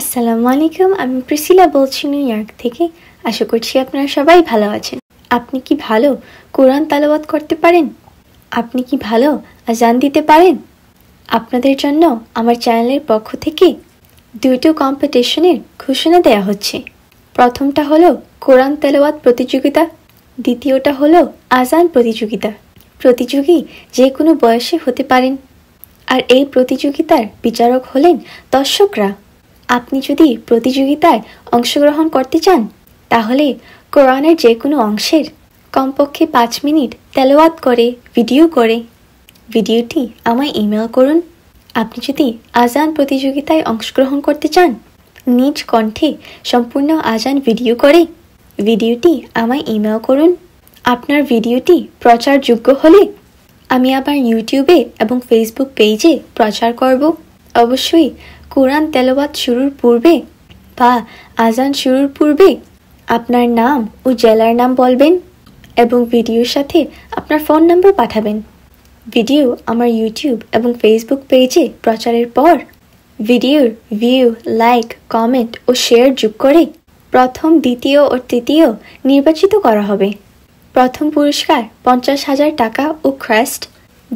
আসসালামু আলাইকুম আমি প্রিসিলা বলছি নিউ ইয়র্ক থেকে আশা করছি আপনারা সবাই ভালো আছেন আপনি কি ভালো কোরআন তালাবাদ করতে পারেন আপনি কি ভালো আজান দিতে পারেন আপনাদের জন্য আমার চ্যানেলের পক্ষ থেকে দুটো কম্পিটিশনের ঘোষণা দেয়া হচ্ছে প্রথমটা হলো কোরআন তেলাওয়াত প্রতিযোগিতা দ্বিতীয়টা হলো আজান প্রতিযোগিতা প্রতিযোগী যে কোনো বয়সে হতে পারেন আর এই প্রতিযোগিতার বিচারক হলেন দর্শকরা আপনি যদি প্রতিযোগিতায় অংশগ্রহণ করতে চান তাহলে কোরআনের যে কোনো অংশের কমপক্ষে পাঁচ মিনিট তেলোয়াত করে ভিডিও করে ভিডিওটি আমায় ইমেল করুন আপনি যদি আজান প্রতিযোগিতায় অংশগ্রহণ করতে চান নিজ কণ্ঠে সম্পূর্ণ আজান ভিডিও করে ভিডিওটি আমায় ইমেল করুন আপনার ভিডিওটি প্রচারযোগ্য হলে আমি আবার ইউটিউবে এবং ফেসবুক পেজে প্রচার করব অবশ্যই কোরআন তেলবাদ শুরুর পূর্বে বা আজান শুরুর পূর্বে আপনার নাম ও জেলার নাম বলবেন এবং ভিডিওর সাথে আপনার ফোন নাম্বার পাঠাবেন ভিডিও আমার ইউটিউব এবং ফেসবুক পেজে প্রচারের পর ভিডিওর ভিউ লাইক কমেন্ট ও শেয়ার যোগ করে প্রথম দ্বিতীয় ও তৃতীয় নির্বাচিত করা হবে প্রথম পুরস্কার পঞ্চাশ হাজার টাকা ও ক্রাস্ট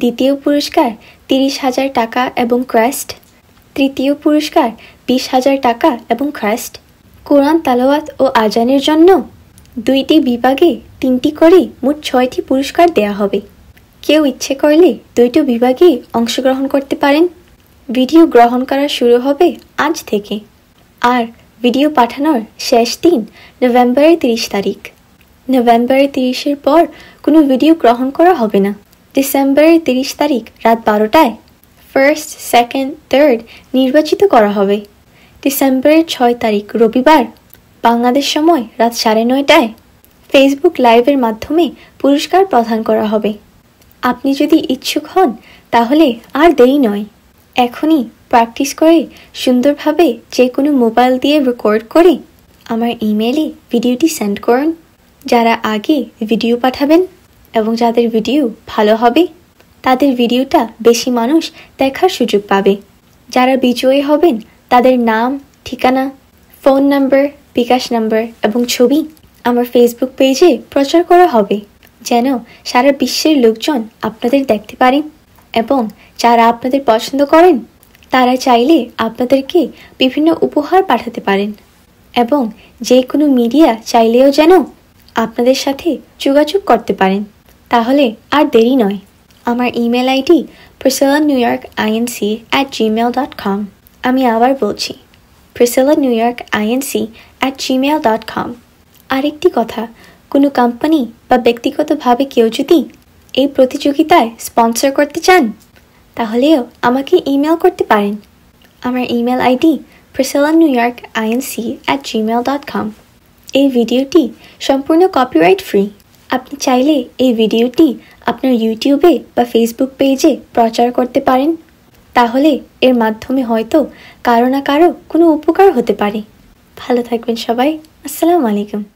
দ্বিতীয় পুরস্কার তিরিশ হাজার টাকা এবং ক্র্যাস্ট তৃতীয় পুরস্কার বিশ হাজার টাকা এবং ক্রাস্ট কোরআন তালাওয়াত ও আজানের জন্য দুইটি বিভাগে তিনটি করে মোট ছয়টি পুরস্কার দেয়া হবে কেউ ইচ্ছে করলে দুইটি বিভাগে অংশগ্রহণ করতে পারেন ভিডিও গ্রহণ করা শুরু হবে আজ থেকে আর ভিডিও পাঠানোর শেষ দিন নভেম্বরের তিরিশ তারিখ নভেম্বরের তিরিশের পর কোনো ভিডিও গ্রহণ করা হবে না ডিসেম্বরের তিরিশ তারিখ রাত বারোটায় ফার্স্ট সেকেন্ড থার্ড নির্বাচিত করা হবে ডিসেম্বরের ছয় তারিখ রবিবার বাংলাদেশ সময় রাত সাড়ে নয়টায় ফেসবুক লাইভের মাধ্যমে পুরস্কার প্রদান করা হবে আপনি যদি ইচ্ছুক হন তাহলে আর দেরি নয় এখনই প্র্যাকটিস করে সুন্দরভাবে যে কোনো মোবাইল দিয়ে রেকর্ড করে আমার ইমেলে ভিডিওটি সেন্ড করুন যারা আগে ভিডিও পাঠাবেন এবং যাদের ভিডিও ভালো হবে তাদের ভিডিওটা বেশি মানুষ দেখার সুযোগ পাবে যারা বিজয়ী হবেন তাদের নাম ঠিকানা ফোন নাম্বার বিকাশ নাম্বার এবং ছবি আমার ফেসবুক পেজে প্রচার করা হবে যেন সারা বিশ্বের লোকজন আপনাদের দেখতে পারেন এবং যারা আপনাদের পছন্দ করেন তারা চাইলে আপনাদেরকে বিভিন্ন উপহার পাঠাতে পারেন এবং যে কোনো মিডিয়া চাইলেও যেন আপনাদের সাথে যোগাযোগ করতে পারেন তাহলে আর দেরি নয় আমার email ID Prisela New York Inc at Gmail dot com আমি আবার বলছি Prisela New York Inc at Gmail dot com আরেকটি কথা কোনো কোম্পানি বা ব্যক্তিগতভাবে কেউ যদি এই প্রতিযোগিতায় স্পন্সর করতে চান তাহলেও আমাকে ইমেল করতে পারেন আমার email ID Prisela New York Inc at Gmail dot com এই ভিডিওটি সম্পূর্ণ কপিরাইট ফ্রি আপনি চাইলে এই ভিডিওটি আপনার ইউটিউবে বা ফেসবুক পেজে প্রচার করতে পারেন তাহলে এর মাধ্যমে হয়তো কারো না কারো কোনো উপকার হতে পারে ভালো থাকবেন সবাই আসসালামু আলাইকুম